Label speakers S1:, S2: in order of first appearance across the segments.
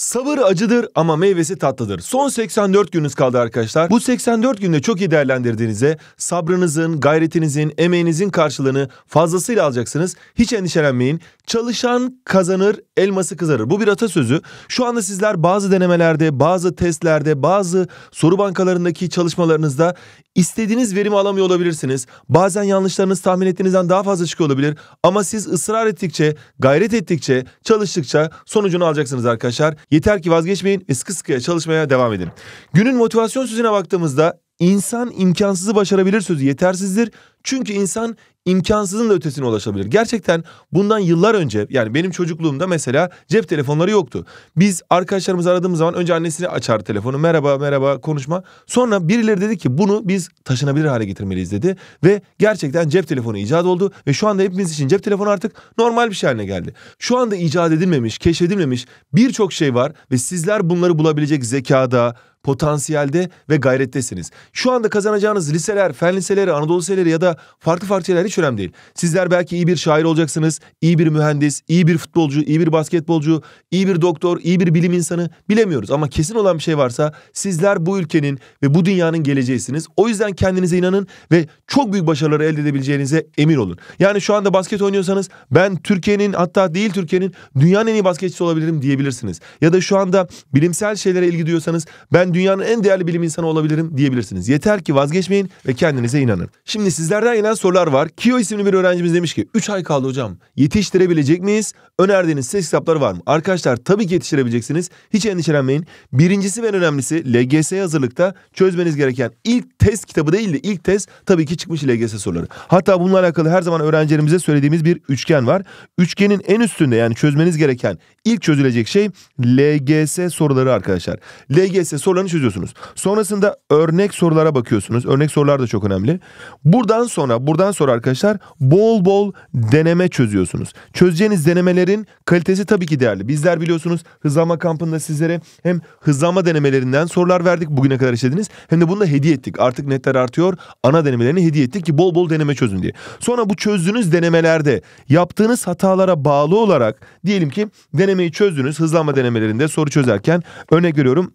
S1: Sabır acıdır ama meyvesi tatlıdır. Son 84 gününüz kaldı arkadaşlar. Bu 84 günde çok iyi değerlendirdiğinizde sabrınızın, gayretinizin, emeğinizin karşılığını fazlasıyla alacaksınız. Hiç endişelenmeyin. Çalışan kazanır, elması kızarır. Bu bir atasözü. Şu anda sizler bazı denemelerde, bazı testlerde, bazı soru bankalarındaki çalışmalarınızda İstediğiniz verimi alamıyor olabilirsiniz. Bazen yanlışlarınız tahmin ettiğinizden daha fazla çıkıyor olabilir. Ama siz ısrar ettikçe, gayret ettikçe, çalıştıkça sonucunu alacaksınız arkadaşlar. Yeter ki vazgeçmeyin ve sıkı sıkıya çalışmaya devam edin. Günün motivasyon sözüne baktığımızda insan imkansızı başarabilir sözü yetersizdir. Çünkü insan imkansızın da ötesine ulaşabilir. Gerçekten bundan yıllar önce yani benim çocukluğumda mesela cep telefonları yoktu. Biz arkadaşlarımızı aradığımız zaman önce annesini açar telefonu merhaba merhaba konuşma. Sonra birileri dedi ki bunu biz taşınabilir hale getirmeliyiz dedi. Ve gerçekten cep telefonu icat oldu ve şu anda hepimiz için cep telefonu artık normal bir şey haline geldi. Şu anda icat edilmemiş, keşfedilmemiş birçok şey var ve sizler bunları bulabilecek zekada, potansiyelde ve gayrettesiniz. Şu anda kazanacağınız liseler, fen liseleri, Anadolu liseleri ya da da farklı farklı şeyler hiç önemli değil. Sizler belki iyi bir şair olacaksınız, iyi bir mühendis, iyi bir futbolcu, iyi bir basketbolcu, iyi bir doktor, iyi bir bilim insanı bilemiyoruz. Ama kesin olan bir şey varsa sizler bu ülkenin ve bu dünyanın geleceğisiniz. O yüzden kendinize inanın ve çok büyük başarıları elde edebileceğinize emin olun. Yani şu anda basket oynuyorsanız ben Türkiye'nin hatta değil Türkiye'nin dünyanın en iyi basketçisi olabilirim diyebilirsiniz. Ya da şu anda bilimsel şeylere ilgi duyuyorsanız ben dünyanın en değerli bilim insanı olabilirim diyebilirsiniz. Yeter ki vazgeçmeyin ve kendinize inanın. Şimdi sizler Velilerden gelen sorular var. Kio isimli bir öğrencimiz demiş ki 3 ay kaldı hocam. Yetiştirebilecek miyiz? Önerdiğiniz ses kitapları var mı? Arkadaşlar tabii ki yetiştirebileceksiniz. Hiç endişelenmeyin. Birincisi ve en önemlisi LGS hazırlıkta çözmeniz gereken ilk test kitabı değil de ilk test tabii ki çıkmış LGS soruları. Hatta bununla alakalı her zaman öğrencilerimize söylediğimiz bir üçgen var. Üçgenin en üstünde yani çözmeniz gereken ilk çözülecek şey LGS soruları arkadaşlar. LGS sorularını çözüyorsunuz. Sonrasında örnek sorulara bakıyorsunuz. Örnek sorular da çok önemli. Buradan sonra buradan sonra arkadaşlar bol bol deneme çözüyorsunuz. Çözeceğiniz denemelerin kalitesi tabii ki değerli. Bizler biliyorsunuz hızlama kampında sizlere hem hızlama denemelerinden sorular verdik bugüne kadar işlediniz. Hem de bunu da hediye ettik. Artık netler artıyor. Ana denemelerini hediye ettik ki bol bol deneme çözün diye. Sonra bu çözdüğünüz denemelerde yaptığınız hatalara bağlı olarak diyelim ki denemeyi çözdünüz. Hızlanma denemelerinde soru çözerken örnek veriyorum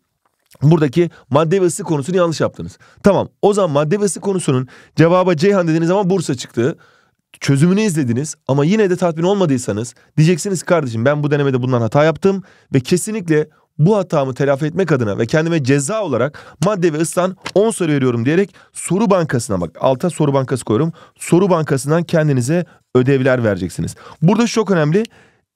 S1: buradaki madde ve ısı konusunu yanlış yaptınız. Tamam o zaman madde ve ısı konusunun cevabı Ceyhan dediğiniz zaman Bursa çıktı. Çözümünü izlediniz ama yine de tatmin olmadıysanız diyeceksiniz kardeşim ben bu denemede bundan hata yaptım ve kesinlikle bu hatamı telafi etmek adına ve kendime ceza olarak madde ve ıslan 10 soru veriyorum diyerek soru bankasına bak alta soru bankası koyuyorum. Soru bankasından kendinize ödevler vereceksiniz. Burada çok önemli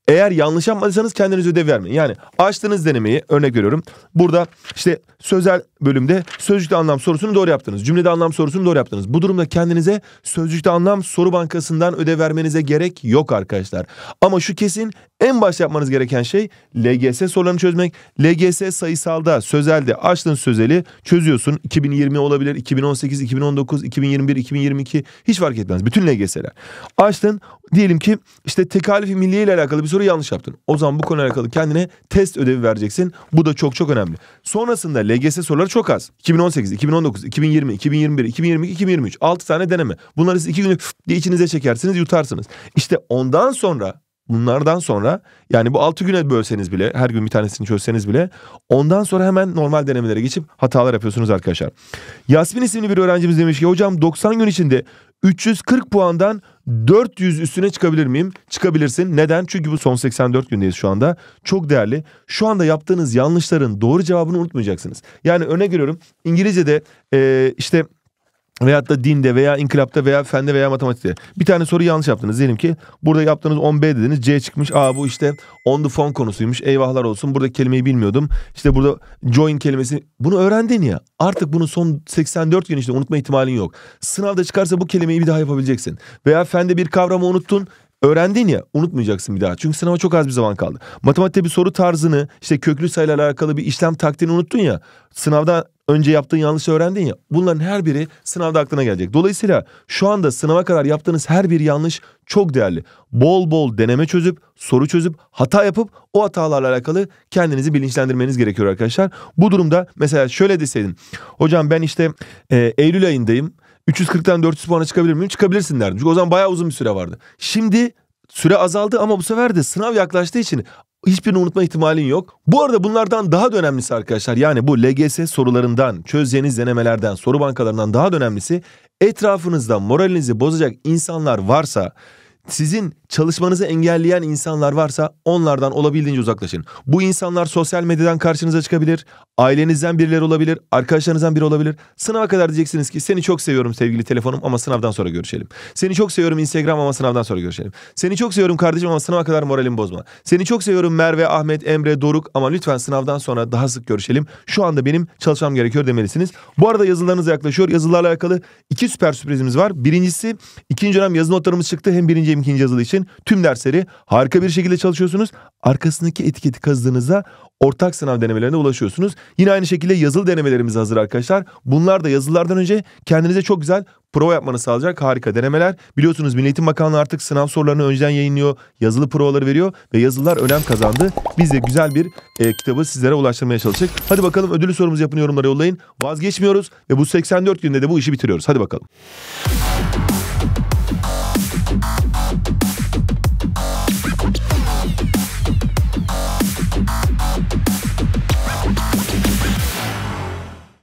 S1: eğer yanlış yapmadıysanız kendinize ödev vermeyin. Yani açtınız denemeyi örnek görüyorum. Burada işte sözel bölümde sözcükte anlam sorusunu doğru yaptınız. Cümlede anlam sorusunu doğru yaptınız. Bu durumda kendinize sözcükte anlam soru bankasından ödev vermenize gerek yok arkadaşlar. Ama şu kesin en baş yapmanız gereken şey LGS sorularını çözmek. LGS sayısalda, sözelde açtığın sözeli çözüyorsun. 2020 olabilir, 2018, 2019, 2021, 2022 hiç fark etmez. Bütün LGS'ler. Açtın diyelim ki işte tekalifi milliye ile alakalı bir soru yanlış yaptın. O zaman bu konuyla alakalı kendine test ödevi vereceksin. Bu da çok çok önemli. Sonrasında LGS soruları çok az. 2018, 2019, 2020, 2021, 2022, 2023. 6 tane deneme. Bunları siz 2 günlük diye içinize çekersiniz yutarsınız. İşte ondan sonra bunlardan sonra yani bu 6 güne bölseniz bile her gün bir tanesini çözseniz bile ondan sonra hemen normal denemelere geçip hatalar yapıyorsunuz arkadaşlar. Yasmin isimli bir öğrencimiz demiş ki hocam 90 gün içinde 340 puandan 400 üstüne çıkabilir miyim? Çıkabilirsin. Neden? Çünkü bu son 84 gündeyiz şu anda. Çok değerli. Şu anda yaptığınız yanlışların doğru cevabını unutmayacaksınız. Yani örnek veriyorum İngilizce'de e, işte Veyahut da dinde veya inkılapta veya fende veya matematikte. Bir tane soru yanlış yaptınız diyelim ki. Burada yaptığınız 10B dediniz C çıkmış. Aa bu işte on the phone konusuymuş. Eyvahlar olsun. Burada kelimeyi bilmiyordum. İşte burada join kelimesi. Bunu öğrendin ya. Artık bunu son 84 gün işte unutma ihtimalin yok. Sınavda çıkarsa bu kelimeyi bir daha yapabileceksin. Veya fende bir kavramı unuttun. Öğrendin ya unutmayacaksın bir daha. Çünkü sınava çok az bir zaman kaldı. Matematikte bir soru tarzını işte köklü sayılarla alakalı bir işlem taktiğini unuttun ya. Sınavda önce yaptığın yanlışı öğrendin ya bunların her biri sınavda aklına gelecek. Dolayısıyla şu anda sınava kadar yaptığınız her bir yanlış çok değerli. Bol bol deneme çözüp soru çözüp hata yapıp o hatalarla alakalı kendinizi bilinçlendirmeniz gerekiyor arkadaşlar. Bu durumda mesela şöyle deseydin hocam ben işte e, Eylül ayındayım 340'tan 400 puana çıkabilir miyim? Çıkabilirsin derdim. Çünkü o zaman bayağı uzun bir süre vardı. Şimdi süre azaldı ama bu sefer de sınav yaklaştığı için hiçbirini unutma ihtimalin yok. Bu arada bunlardan daha da önemlisi arkadaşlar yani bu LGS sorularından, çözeceğiniz denemelerden, soru bankalarından daha da önemlisi etrafınızda moralinizi bozacak insanlar varsa sizin çalışmanızı engelleyen insanlar varsa onlardan olabildiğince uzaklaşın. Bu insanlar sosyal medyadan karşınıza çıkabilir, ailenizden birileri olabilir, arkadaşlarınızdan biri olabilir. Sınava kadar diyeceksiniz ki seni çok seviyorum sevgili telefonum ama sınavdan sonra görüşelim. Seni çok seviyorum Instagram ama sınavdan sonra görüşelim. Seni çok seviyorum kardeşim ama sınava kadar moralim bozma. Seni çok seviyorum Merve, Ahmet, Emre, Doruk ama lütfen sınavdan sonra daha sık görüşelim. Şu anda benim çalışmam gerekiyor demelisiniz. Bu arada yazılarınız yaklaşıyor. Yazılarla alakalı iki süper sürprizimiz var. Birincisi ikinci dönem yazı notlarımız çıktı. Hem birinci hem ikinci yazılı için için tüm dersleri harika bir şekilde çalışıyorsunuz. Arkasındaki etiketi kazdığınızda ortak sınav denemelerine ulaşıyorsunuz. Yine aynı şekilde yazılı denemelerimiz hazır arkadaşlar. Bunlar da yazılılardan önce kendinize çok güzel prova yapmanı sağlayacak harika denemeler. Biliyorsunuz Milli Eğitim Bakanlığı artık sınav sorularını önceden yayınlıyor. Yazılı provaları veriyor ve yazılılar önem kazandı. Biz de güzel bir e, kitabı sizlere ulaştırmaya çalıştık. Hadi bakalım ödülü sorumuzu yapın yorumlara yollayın. Vazgeçmiyoruz ve bu 84 günde de bu işi bitiriyoruz. Hadi bakalım.